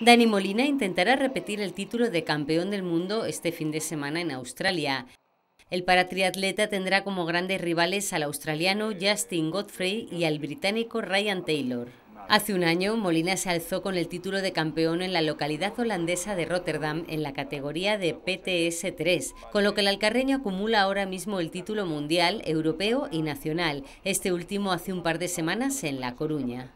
Dani Molina intentará repetir el título de campeón del mundo este fin de semana en Australia. El paratriatleta tendrá como grandes rivales al australiano Justin Godfrey y al británico Ryan Taylor. Hace un año, Molina se alzó con el título de campeón en la localidad holandesa de Rotterdam en la categoría de PTS3, con lo que el alcarreño acumula ahora mismo el título mundial, europeo y nacional, este último hace un par de semanas en La Coruña.